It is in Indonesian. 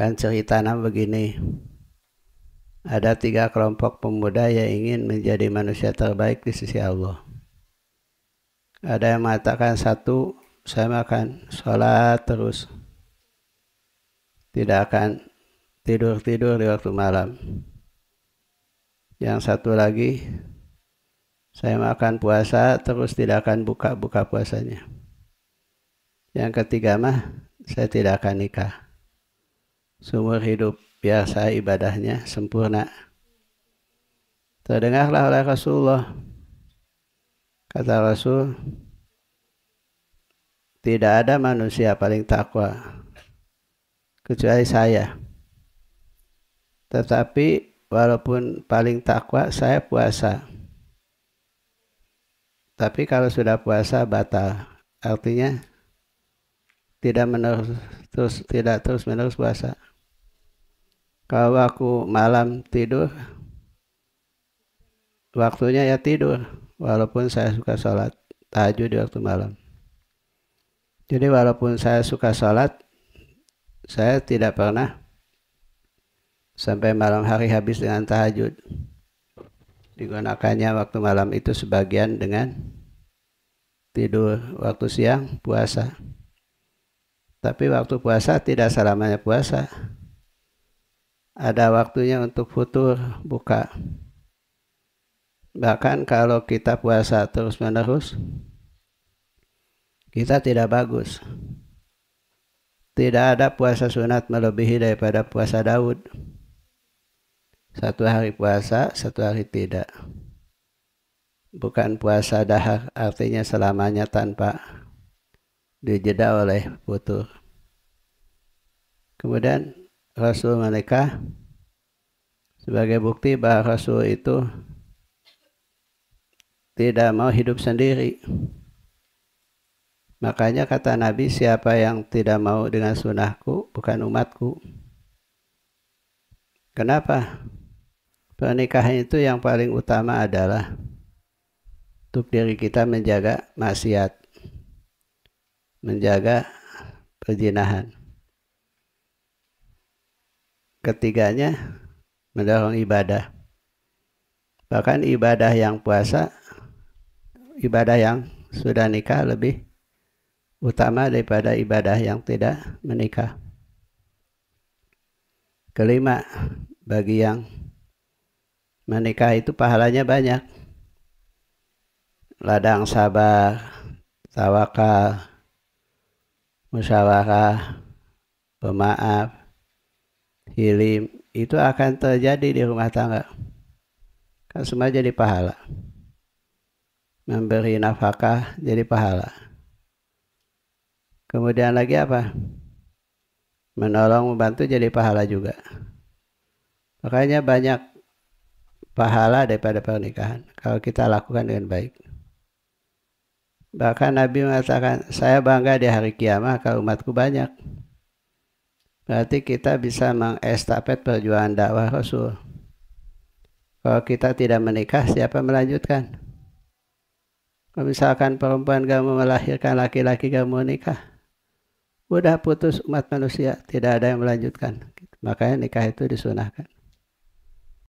kan ceritanya begini ada tiga kelompok pemuda yang ingin menjadi manusia terbaik di sisi Allah. Ada yang mengatakan satu, saya makan sholat terus. Tidak akan tidur-tidur di waktu malam. Yang satu lagi, saya makan puasa terus tidak akan buka-buka puasanya. Yang ketiga mah, saya tidak akan nikah seumur hidup biasa ibadahnya sempurna. Terdengarlah oleh Rasulullah, kata Rasul, tidak ada manusia paling takwa kecuali saya. Tetapi walaupun paling takwa saya puasa. Tapi kalau sudah puasa batal. Artinya tidak menerus terus tidak terus menerus puasa. Kalau aku malam tidur, waktunya ya tidur, walaupun saya suka sholat tahajud di waktu malam. Jadi walaupun saya suka sholat, saya tidak pernah sampai malam hari habis dengan tahajud. Digunakannya waktu malam itu sebagian dengan tidur waktu siang puasa. Tapi waktu puasa tidak selamanya puasa. Ada waktunya untuk futur, buka. Bahkan kalau kita puasa terus-menerus, kita tidak bagus. Tidak ada puasa sunat melebihi daripada puasa Daud. Satu hari puasa, satu hari tidak. Bukan puasa dahar, artinya selamanya tanpa dijeda oleh putu. Kemudian Rasul mereka sebagai bukti bahwa Rasul itu tidak mau hidup sendiri. Makanya kata Nabi, siapa yang tidak mau dengan sunahku bukan umatku. Kenapa? Pernikahan itu yang paling utama adalah untuk diri kita menjaga maksiat menjaga perzinahan. Ketiganya mendorong ibadah. Bahkan ibadah yang puasa, ibadah yang sudah nikah lebih utama daripada ibadah yang tidak menikah. Kelima, bagi yang menikah itu pahalanya banyak. Ladang sabar, tawakal, musyawarah, pemaaf, hilim, itu akan terjadi di rumah tangga. Kan semua jadi pahala. Memberi nafkah jadi pahala. Kemudian lagi apa? Menolong, membantu jadi pahala juga. Makanya banyak pahala daripada pernikahan kalau kita lakukan dengan baik. Bahkan Nabi mengatakan, saya bangga di hari kiamat kalau umatku banyak. Berarti kita bisa mengestafet perjuangan dakwah Rasul. Kalau kita tidak menikah, siapa melanjutkan? Kalau misalkan perempuan gak mau melahirkan, laki-laki gak mau nikah. Udah putus umat manusia, tidak ada yang melanjutkan. Makanya nikah itu disunahkan.